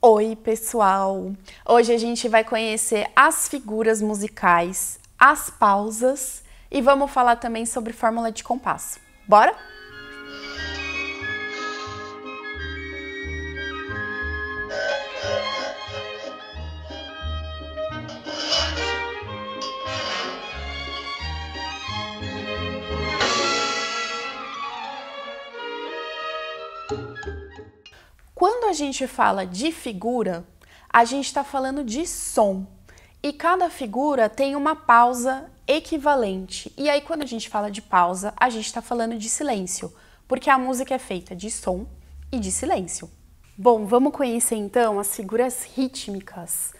Oi, pessoal! Hoje a gente vai conhecer as figuras musicais, as pausas e vamos falar também sobre fórmula de compasso. Bora? Quando a gente fala de figura, a gente está falando de som. E cada figura tem uma pausa equivalente. E aí, quando a gente fala de pausa, a gente está falando de silêncio, porque a música é feita de som e de silêncio. Bom, vamos conhecer então as figuras rítmicas.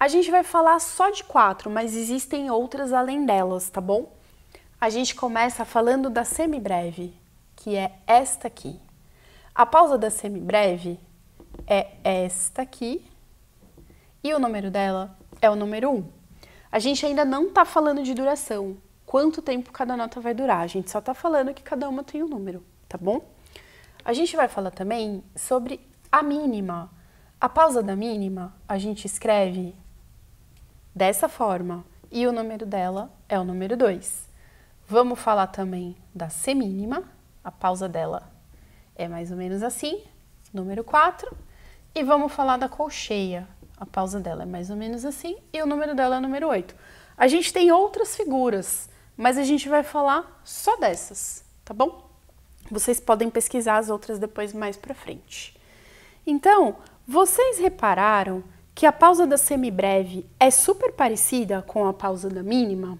A gente vai falar só de quatro, mas existem outras além delas, tá bom? A gente começa falando da semibreve, que é esta aqui. A pausa da semibreve é esta aqui e o número dela é o número 1. A gente ainda não está falando de duração, quanto tempo cada nota vai durar, a gente só está falando que cada uma tem um número, tá bom? A gente vai falar também sobre a mínima. A pausa da mínima a gente escreve dessa forma e o número dela é o número 2. Vamos falar também da semínima, a pausa dela é mais ou menos assim, número 4. E vamos falar da colcheia. A pausa dela é mais ou menos assim e o número dela é número 8. A gente tem outras figuras, mas a gente vai falar só dessas, tá bom? Vocês podem pesquisar as outras depois mais para frente. Então, vocês repararam que a pausa da semibreve é super parecida com a pausa da mínima?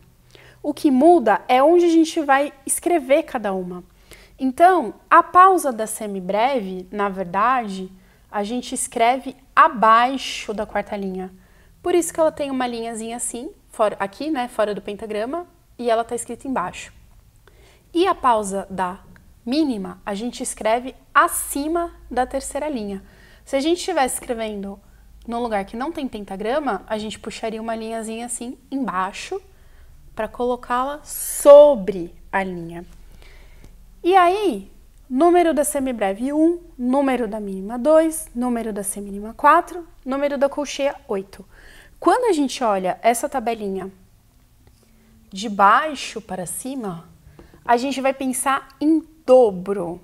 O que muda é onde a gente vai escrever cada uma. Então, a pausa da semibreve, na verdade, a gente escreve abaixo da quarta linha. Por isso que ela tem uma linhazinha assim, fora, aqui, né, fora do pentagrama, e ela está escrita embaixo. E a pausa da mínima, a gente escreve acima da terceira linha. Se a gente estivesse escrevendo num lugar que não tem pentagrama, a gente puxaria uma linhazinha assim embaixo para colocá-la sobre a linha. E aí, número da semibreve 1, número da mínima 2, número da semínima 4, número da colcheia 8. Quando a gente olha essa tabelinha de baixo para cima, a gente vai pensar em dobro.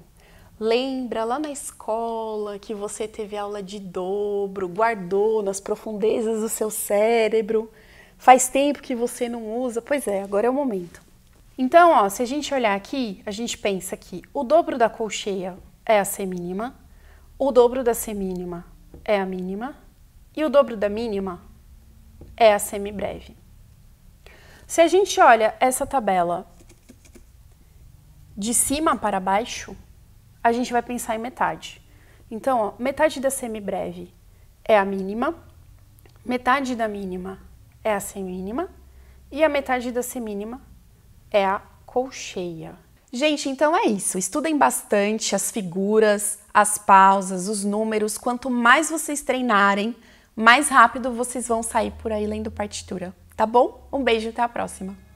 Lembra lá na escola que você teve aula de dobro, guardou nas profundezas do seu cérebro? Faz tempo que você não usa? Pois é, agora é o momento. Então, ó, se a gente olhar aqui, a gente pensa que o dobro da colcheia é a semínima, o dobro da semínima é a mínima e o dobro da mínima é a semibreve. Se a gente olha essa tabela de cima para baixo, a gente vai pensar em metade. Então, ó, metade da semibreve é a mínima, metade da mínima é a semínima e a metade da semínima é a colcheia. Gente, então é isso. Estudem bastante as figuras, as pausas, os números. Quanto mais vocês treinarem, mais rápido vocês vão sair por aí lendo partitura, tá bom? Um beijo, e até a próxima.